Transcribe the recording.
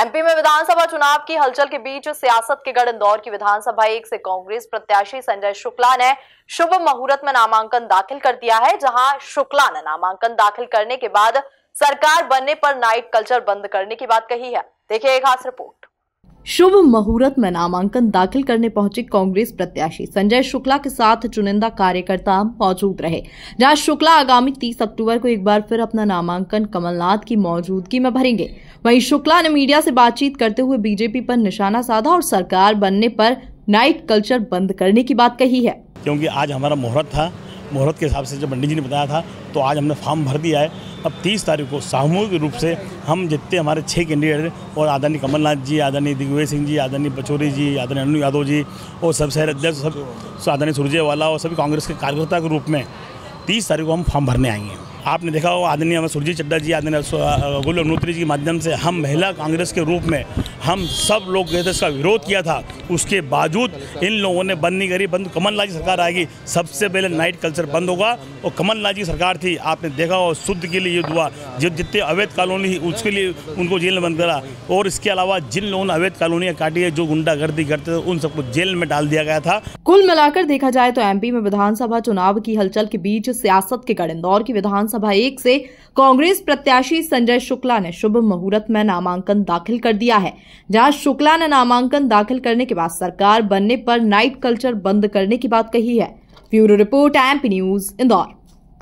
MP में विधानसभा चुनाव की हलचल के बीच सियासत के गढ़ इंदौर की विधानसभा एक से कांग्रेस प्रत्याशी संजय शुक्ला ने शुभ मुहूर्त में नामांकन दाखिल कर दिया है जहां शुक्ला ने नामांकन दाखिल करने के बाद सरकार बनने पर नाइट कल्चर बंद करने की बात कही है देखिए एक खास रिपोर्ट शुभ मुहूर्त में नामांकन दाखिल करने पहुंचे कांग्रेस प्रत्याशी संजय शुक्ला के साथ चुनिंदा कार्यकर्ता मौजूद रहे जहां शुक्ला आगामी 30 अक्टूबर को एक बार फिर अपना नामांकन कमलनाथ की मौजूदगी में भरेंगे वहीं शुक्ला ने मीडिया से बातचीत करते हुए बीजेपी पर निशाना साधा और सरकार बनने पर नाइट कल्चर बंद करने की बात कही है क्योंकि आज हमारा मुहूर्त था मुहूर्त के हिसाब से जब पंडित जी ने बताया था तो आज हमने फॉर्म भर दिया है अब 30 तारीख को सामूहिक रूप से हम जितने हमारे छः कैंडिडेट हैं और आदरणीय कमलनाथ जी आदरणीय दिग्विजय सिंह जी आदरणीय पचौरी जी आदरणीय अनु यादव जी और सब शहर अध्यक्ष सब आदरणीय सुरजेवाला और सभी कांग्रेस के कार्यकर्ता के रूप में तीस तारीख को हम फॉर्म भरने आएंगे आपने देखा हो आदरणीय सुरजीत चड्डा जी आदरणीय गुल अग्नोत्री जी के माध्यम से हम महिला कांग्रेस के रूप में हम सब लोग गए थे इसका विरोध किया था उसके बावजूद इन लोगों ने बंद नहीं करी बंद कमलनाथ जी सरकार आएगी सबसे पहले नाइट कल्चर बंद होगा और कमलनाथ जी सरकार थी आपने देखा हो शुद्ध के लिए युद्ध हुआ जो जितने अवैध कॉलोनी थी उसके लिए उनको जेल में बंद करा और इसके अलावा जिन लोगों ने अवैध कॉलोनियाँ काटी है जो गुंडागर्दी करते थे उन सबको जेल में डाल दिया गया था कुल मिलाकर देखा जाए तो एम में विधानसभा चुनाव की हलचल के बीच सियासत के कड़ इंदौर की विधानसभा विधानसभा एक से कांग्रेस प्रत्याशी संजय शुक्ला ने शुभ मुहूर्त में नामांकन दाखिल कर दिया है जहां शुक्ला ने नामांकन दाखिल करने के बाद सरकार बनने पर नाइट कल्चर बंद करने की बात कही है bureau report MP news Indore